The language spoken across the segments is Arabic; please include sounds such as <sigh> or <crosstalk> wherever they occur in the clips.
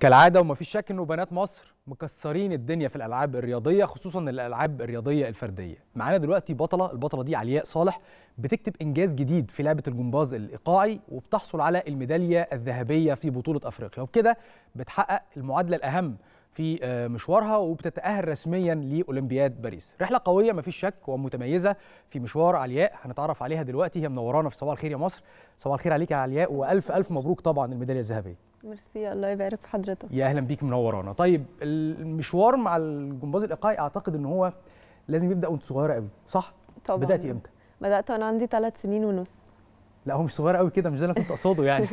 كالعادة ومفيش شك انه بنات مصر مكسرين الدنيا في الالعاب الرياضية خصوصا الالعاب الرياضية الفردية. معانا دلوقتي بطلة، البطلة دي علياء صالح بتكتب انجاز جديد في لعبة الجمباز الايقاعي وبتحصل على الميدالية الذهبية في بطولة افريقيا وبكده بتحقق المعادلة الاهم في آه، مشوارها وبتتأهل رسميا لأولمبياد باريس رحلة قوية مفيش شك ومتميزة في مشوار علياء هنتعرف عليها دلوقتي هي منورانا في صباح الخير يا مصر صباح الخير عليك يا علياء وألف ألف مبروك طبعا الميدالية الذهبية ميرسي الله يبارك في حضرتك يا اهلا بيك منورانا طيب المشوار مع الجمباز الايقاعي اعتقد ان هو لازم يبدا وانت صغيره قوي صح طبعا بداتي امتى بدات وانا عندي ثلاث سنين ونص لا هو مش صغير قوي كده مش ده انا كنت اقصده يعني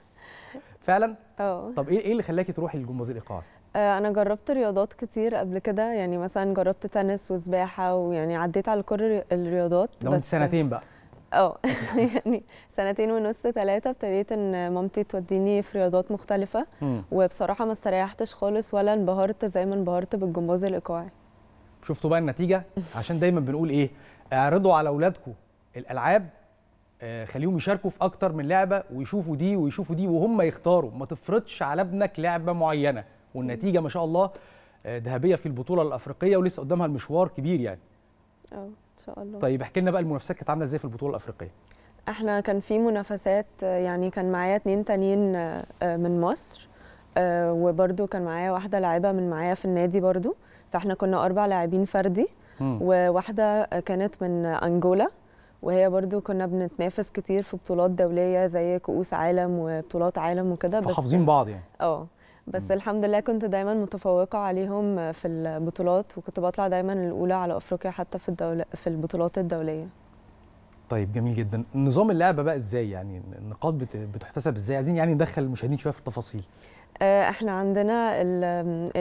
<laughs> فعلا اه طب ايه ايه اللي خلاكي تروحي للجمباز الايقاعي آه، انا جربت رياضات كتير قبل كده يعني مثلا جربت تنس وسباحه ويعني عديت على كل الرياضات بس سنتين بقى اه <laughs> يعني سنتين ونص ثلاثه ابتديت ان مامتي توديني في رياضات مختلفه وبصراحه ما استريحتش خالص ولا انبهرت زي ما انبهرت بالجمباز الايقاعي شفتوا بقى النتيجه عشان دايما بنقول ايه اعرضوا على اولادكم الالعاب آه، خليهم يشاركوا في اكتر من لعبه ويشوفوا دي ويشوفوا دي وهم يختاروا ما تفرضش على ابنك لعبه معينه والنتيجه ما شاء الله آه، ذهبيه في البطوله الافريقيه ولسه قدامها المشوار كبير يعني اه ان شاء الله طيب احكي لنا بقى المنافسات كانت عامله ازاي في البطوله الافريقيه احنا كان في منافسات آه، يعني كان معايا اتنين تانيين آه، من مصر وبرده كان معايا واحده لاعبة من معايا في النادي برده فاحنا كنا اربع لاعبين فردي وواحده كانت من انجولا وهي برضو كنا بنتنافس كتير في بطولات دوليه زي كؤوس عالم وبطولات عالم وكده بس حافظين بعض يعني اه بس الحمد لله كنت دايما متفوقه عليهم في البطولات وكنت بطلع دايما الاولى على افريقيا حتى في الدولة في البطولات الدوليه طيب جميل جدا نظام اللعبه بقى ازاي يعني النقاط بتحتسب ازاي عايزين يعني ندخل المشاهدين شويه في التفاصيل آه، احنا عندنا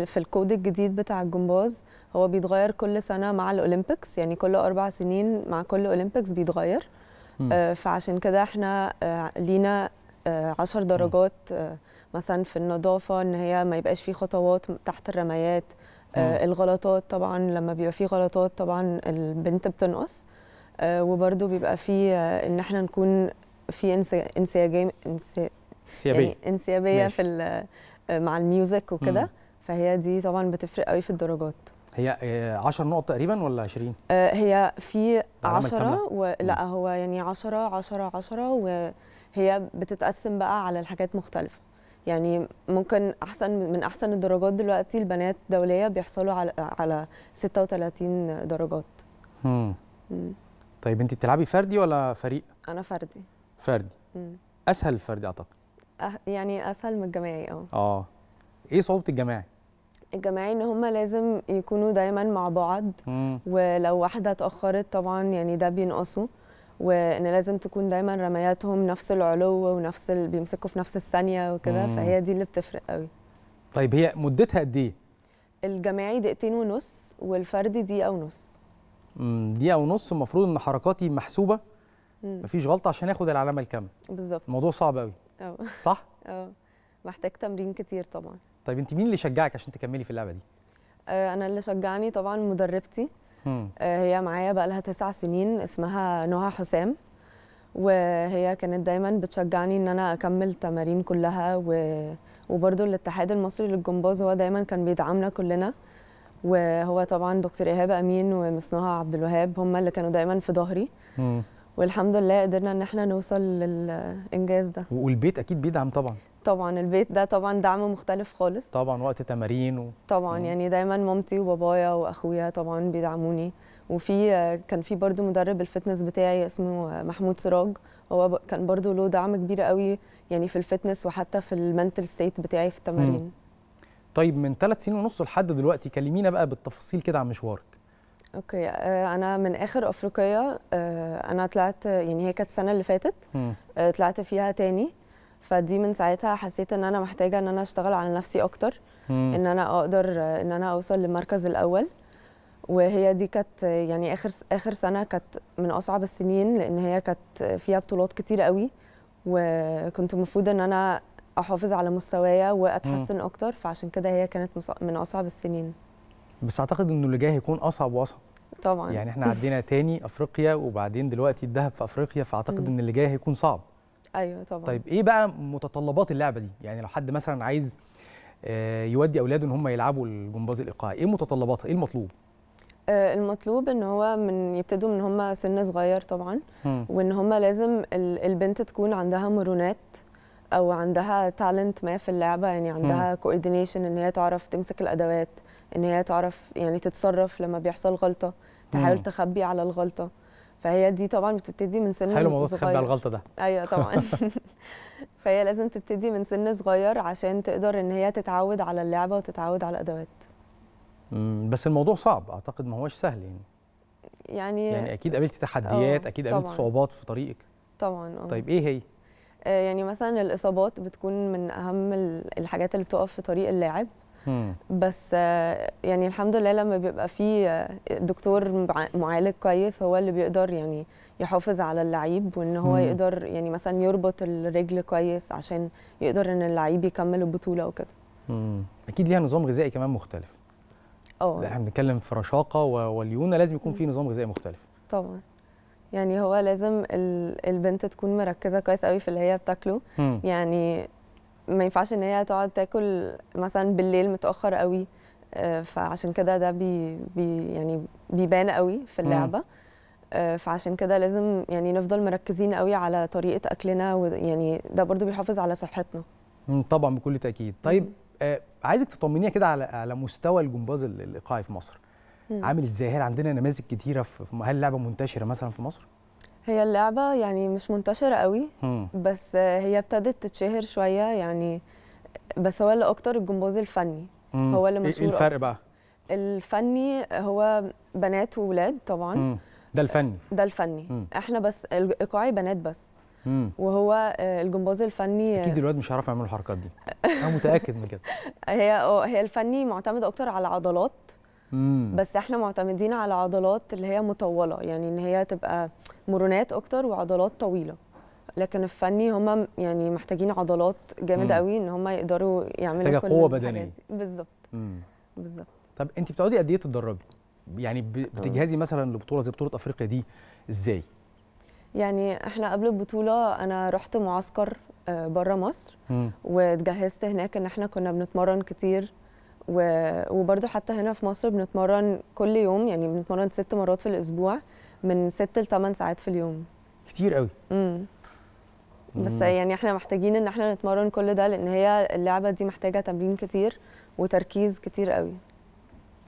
في الكود الجديد بتاع الجمباز هو بيتغير كل سنه مع الاولمبيكس يعني كل اربع سنين مع كل اولمبيكس بيتغير مم. آه، فعشان كده احنا آه، لينا 10 آه، درجات آه، مثلا في النظافه ان هي ما يبقاش في خطوات تحت الرميات آه، الغلطات طبعا لما بيبقى في غلطات طبعا البنت بتنقص وبرده بيبقى في ان احنا نكون في انسيابيه انسيابيه يعني انسيابيه ماشي. في مع الميوزك وكده فهي دي طبعا بتفرق قوي في الدرجات هي 10 نقط تقريبا ولا 20 هي في 10 لا هو يعني 10 10 10 و هي بتتقسم بقى على الحاجات مختلفه يعني ممكن احسن من احسن الدرجات دلوقتي البنات دوليه بيحصلوا على على 36 درجات مم. طيب انت بتلعبي فردي ولا فريق انا فردي فردي مم. اسهل الفردي اعتقد أه يعني اسهل من الجماعي اه اه ايه صعوبه الجماعي الجماعي ان هم لازم يكونوا دايما مع بعض مم. ولو واحده اتاخرت طبعا يعني ده بينقصه وان لازم تكون دايما رمياتهم نفس العلو ونفس ال... بيمسكوا في نفس الثانيه وكده فهي دي اللي بتفرق قوي طيب هي مدتها قد ايه الجماعي دقيقتين ونص والفردي دقيقه ونص امم دقيقه ونص المفروض ان حركاتي محسوبه مم. مفيش غلطه عشان اخد العلامه الكامله بالظبط الموضوع صعب قوي اه صح <laughs> اه محتاج تمرين كتير طبعا طيب انت مين اللي شجعك عشان تكملي في اللعبه دي آه، انا اللي شجعني طبعا مدربتي آه، هي معايا بقى لها تسع سنين اسمها نهى حسام وهي كانت دايما بتشجعني ان انا اكمل تمارين كلها و... وبرضه الاتحاد المصري للجمباز هو دايما كان بيدعمنا كلنا وهو طبعا دكتور ايهاب امين ومس نهى عبد الوهاب هم اللي كانوا دايما في ظهري والحمد لله قدرنا ان احنا نوصل للانجاز ده والبيت اكيد بيدعم طبعا طبعا البيت ده طبعا دعم مختلف خالص طبعا وقت تمارين و... طبعا مم. يعني دايما مامتي وبابايا واخويا طبعا بيدعموني وفي كان في برضو مدرب الفتنس بتاعي اسمه محمود سراج هو كان برضو له دعم كبير قوي يعني في الفتنس وحتى في المنتل ستيت بتاعي في التمارين مم. طيب من ثلاث سنين ونص لحد دلوقتي كلمينا بقى بالتفاصيل كده عن مشوارك اوكي آه، انا من اخر افريقيه آه، انا طلعت يعني هي كانت السنه اللي فاتت آه، طلعت فيها تاني فدي من ساعتها حسيت ان انا محتاجه ان انا اشتغل على نفسي اكتر مم. ان انا اقدر ان انا اوصل للمركز الاول وهي دي كانت يعني اخر اخر سنه كانت من اصعب السنين لان هي كانت فيها بطولات كتير قوي وكنت المفروض ان انا احافظ على مستوايا واتحسن مم. اكتر فعشان كده هي كانت من اصعب السنين بس اعتقد انه اللي جاي هيكون اصعب واصعب طبعا يعني احنا عدينا تاني افريقيا وبعدين دلوقتي الذهب في افريقيا فاعتقد ان اللي جاي هيكون صعب ايوه طبعا طيب ايه بقى متطلبات اللعبه دي يعني لو حد مثلا عايز آه، يودي اولاده ان هم يلعبوا الجمباز الايقاعي ايه متطلباتها ايه المطلوب آه، المطلوب ان هو من يبتدوا من هم سن صغير طبعا م. وان هم لازم البنت تكون عندها مرونات او عندها تالنت ما في اللعبه يعني عندها كوردينيشن ان هي تعرف تمسك الادوات ان هي تعرف يعني تتصرف لما بيحصل غلطه تحاول تخبي على الغلطه فهي دي طبعا بتبتدي من سن حلو موضوع تخبي على الغلطه ده ايوه طبعا <laughs> <laughs> فهي لازم تبتدي من سن صغير عشان تقدر ان هي تتعود على اللعبه وتتعود على الادوات بس الموضوع صعب اعتقد ما هوش سهل يعني يعني يعني اكيد قابلتي تحديات آه، اكيد قابلتي صعوبات في طريقك طبعا أوه. طيب ايه هي آه، يعني مثلا الاصابات بتكون من اهم الحاجات اللي بتقف في طريق اللاعب بس يعني الحمد لله لما بيبقى في دكتور معالج كويس هو اللي بيقدر يعني يحافظ على اللعيب وان هو يقدر يعني مثلا يربط الرجل كويس عشان يقدر ان اللعيب يكمل البطوله وكده اكيد ليها نظام غذائي كمان مختلف اه يعني احنا بنتكلم في رشاقه وليونه لازم يكون في نظام غذائي مختلف طبعا يعني هو لازم البنت تكون مركزه كويس قوي في اللي هي بتاكله يعني ما ينفعش ان هي تقعد تاكل مثلا بالليل متاخر قوي آه، فعشان كده ده بي, بي يعني بيبان قوي في اللعبه آه، فعشان كده لازم يعني نفضل مركزين قوي على طريقه اكلنا ويعني ده برضو بيحافظ على صحتنا طبعا بكل تاكيد طيب آه، عايزك تطمنينا كده على على مستوى الجمباز الايقاعي في مصر عامل ازاي هل عندنا نماذج كتيره في هل اللعبه منتشره مثلا في مصر هي اللعبه يعني مش منتشره قوي بس هي ابتدت تتشهر شويه يعني بس هو اللي اكتر الجمباز الفني هو اللي إيه مشهور ايه الفرق بقى الفني هو بنات وولاد طبعا مم. ده الفني ده الفني مم. احنا بس الايقاعي بنات بس مم. وهو آه، الجمباز الفني آه، اكيد الولاد مش هيعرفوا يعملوا الحركات دي انا متاكد من كده <laughs> هي آه، هي الفني معتمد اكتر على عضلات مم. بس احنا معتمدين على عضلات اللي هي مطوله يعني ان هي تبقى مرونات اكتر وعضلات طويله لكن الفني هم يعني محتاجين عضلات جامده قوي ان هم يقدروا يعملوا محتاجه قوه بدنيه بالظبط بالظبط طب انت بتقعدي قد ايه تتدربي يعني آه. بتجهزي مثلا لبطوله زي بطوله افريقيا دي ازاي يعني احنا قبل البطوله انا رحت معسكر آه، بره مصر واتجهزت هناك ان احنا كنا بنتمرن كتير وبرده حتى هنا في مصر بنتمرن كل يوم يعني بنتمرن ست مرات في الاسبوع من ست لثمان ساعات في اليوم كتير قوي امم بس مم. يعني احنا محتاجين ان احنا نتمرن كل ده لان هي اللعبه دي محتاجه تمرين كتير وتركيز كتير قوي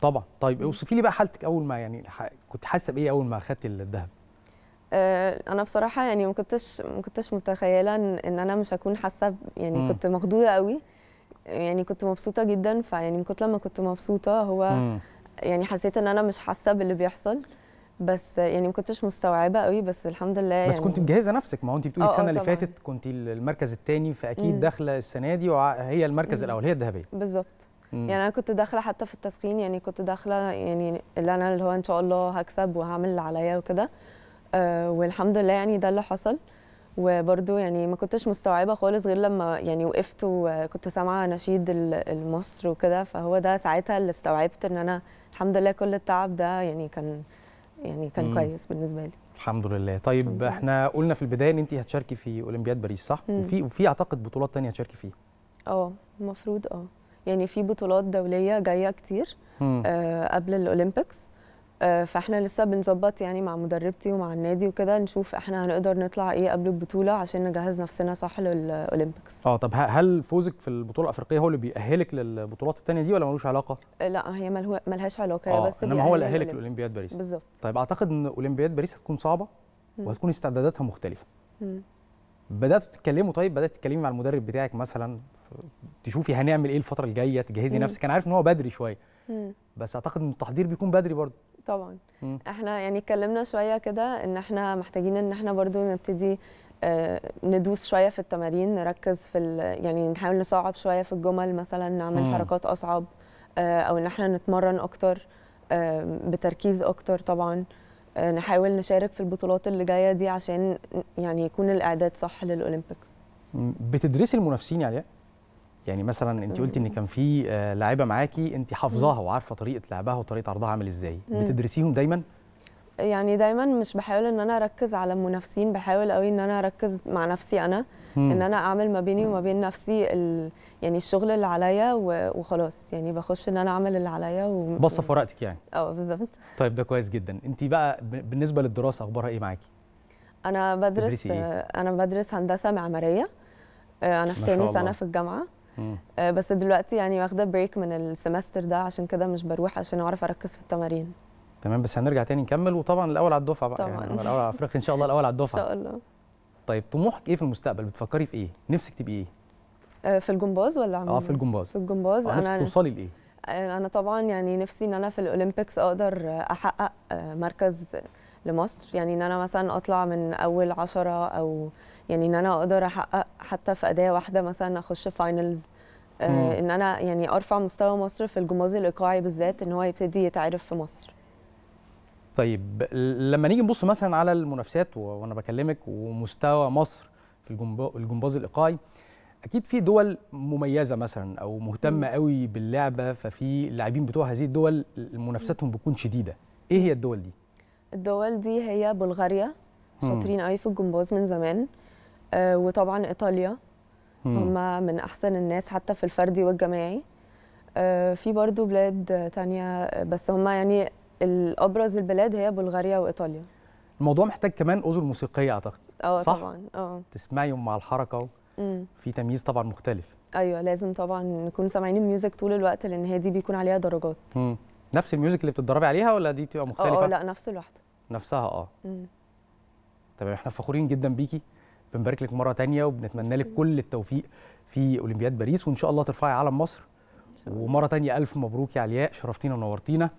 طبعا طيب اوصفي لي بقى حالتك اول ما يعني كنت حاسه بايه اول ما خدت الذهب آه، انا بصراحه يعني ما كنتش ما كنتش متخيله ان انا مش هكون حاسه يعني مم. كنت مخضوضه قوي يعني كنت مبسوطه جدا فيعني من كتر ما كنت مبسوطه هو مم. يعني حسيت ان انا مش حاسه باللي بيحصل بس يعني ما كنتش مستوعبه قوي بس الحمد لله بس يعني كنت مجهزه نفسك ما هو انت بتقولي آه، آه، السنه أوه اللي فاتت كنت المركز الثاني فاكيد داخله السنه دي وهي المركز الاول هي الذهبيه بالظبط يعني انا كنت داخله حتى في التسخين يعني كنت داخله يعني اللي انا اللي هو ان شاء الله هكسب وهعمل اللي عليا وكده آه والحمد لله يعني ده اللي حصل وبرده يعني ما كنتش مستوعبه خالص غير لما يعني وقفت وكنت سامعه نشيد المصر وكده فهو ده ساعتها اللي استوعبت ان انا الحمد لله كل التعب ده يعني كان يعني كان مم. كويس بالنسبه لي الحمد لله طيب الحمد لله. احنا قلنا في البدايه ان انت هتشاركي في اولمبياد باريس صح مم. وفي وفي اعتقد بطولات تانية هتشاركي فيها اه المفروض اه يعني في بطولات دوليه جايه كتير آه قبل الاولمبيكس آه، فاحنا لسه بنظبط يعني مع مدربتي ومع النادي وكده نشوف احنا هنقدر نطلع ايه قبل البطوله عشان نجهز نفسنا صح للاولمبيكس اه طب هل فوزك في البطوله الافريقيه هو اللي بيأهلك للبطولات الثانيه دي ولا ملوش علاقه لا هي ملهاش علاقه آه بس انما هو اللي اهلك لاولمبياد باريس بالظبط طيب اعتقد ان اولمبياد باريس هتكون صعبه وهتكون استعداداتها مختلفه مم. بداتوا تتكلموا طيب بدات تتكلمي مع المدرب بتاعك مثلا تشوفي هنعمل ايه الفتره الجايه تجهزي نفسك انا عارف ان هو بدري شويه بس اعتقد ان التحضير بيكون بدري برضه طبعا مم. احنا يعني اتكلمنا شويه كده ان احنا محتاجين ان احنا برضه نبتدي آه ندوس شويه في التمارين نركز في يعني نحاول نصعب شويه في الجمل مثلا نعمل مم. حركات اصعب آه او ان احنا نتمرن اكتر آه بتركيز اكتر طبعا آه، نحاول نشارك في البطولات اللي جايه دي عشان يعني يكون الاعداد صح للاولمبيكس بتدرسي المنافسين يا علياء يعني مثلا انت قلتي ان كان في آه، لاعيبه معاكي انت حافظاها وعارفه طريقه لعبها وطريقه عرضها عامل ازاي بتدرسيهم دايما يعني دايما مش بحاول ان انا اركز على المنافسين بحاول قوي ان انا اركز مع نفسي انا مم. ان انا اعمل ما بيني وما بين نفسي ال... يعني الشغل اللي عليا و... وخلاص يعني بخش ان انا اعمل اللي عليا و... بصه في ورقتك يعني اه بالظبط طيب ده كويس جدا انت بقى بالنسبه للدراسه اخبارها ايه معاكي انا بدرس إيه؟ انا بدرس هندسه معماريه آه، انا في تاني سنه في الجامعه مم. آه، بس دلوقتي يعني واخده بريك من السمستر ده عشان كده مش بروح عشان اعرف اركز في التمارين تمام بس هنرجع تاني نكمل وطبعا الاول على الدفعه بقى طبعا يعني الاول على افريقيا ان شاء الله الاول على الدفعه ان شاء الله طيب طموحك ايه في المستقبل بتفكري في ايه نفسك تبقي ايه آه، في الجمباز ولا عموما اه في الجمباز في الجمباز انا آه، انا توصلي لايه آه، انا طبعا يعني نفسي ان انا في الاولمبيكس اقدر احقق مركز لمصر يعني ان انا مثلا اطلع من اول عشرة او يعني ان انا اقدر احقق حتى في اداه واحده مثلا اخش فاينلز آه ان انا يعني ارفع مستوى مصر في الجمباز الايقاعي بالذات ان هو يبتدي يتعرف في مصر طيب لما نيجي نبص مثلا على المنافسات وانا بكلمك ومستوى مصر في الجمباز الايقاعي اكيد في دول مميزه مثلا او مهتمه قوي باللعبه ففي اللاعبين بتوع هذه الدول منافساتهم بتكون شديده ايه هي الدول دي الدول دي هي بلغاريا شاطرين قوي في الجمباز من زمان آه وطبعا ايطاليا هم من احسن الناس حتى في الفردي والجماعي آه في برضو بلاد تانية بس هم يعني الابرز البلاد هي بلغاريا وايطاليا الموضوع محتاج كمان اذن موسيقيه اعتقد اه طبعا اه تسمعي مع الحركه في تمييز طبعا مختلف ايوه لازم طبعا نكون سامعين الميوزك طول الوقت لان هي دي بيكون عليها درجات مم. نفس الميوزك اللي بتتدربي عليها ولا دي بتبقى آه، آه، مختلفه اه لا نفس الواحده نفسها اه تمام احنا فخورين جدا بيكي بنبارك لك مره تانية وبنتمنى لك كل التوفيق في اولمبياد باريس وان شاء الله ترفعي علم مصر ومره تانية الف مبروك يا علياء شرفتينا ونورتينا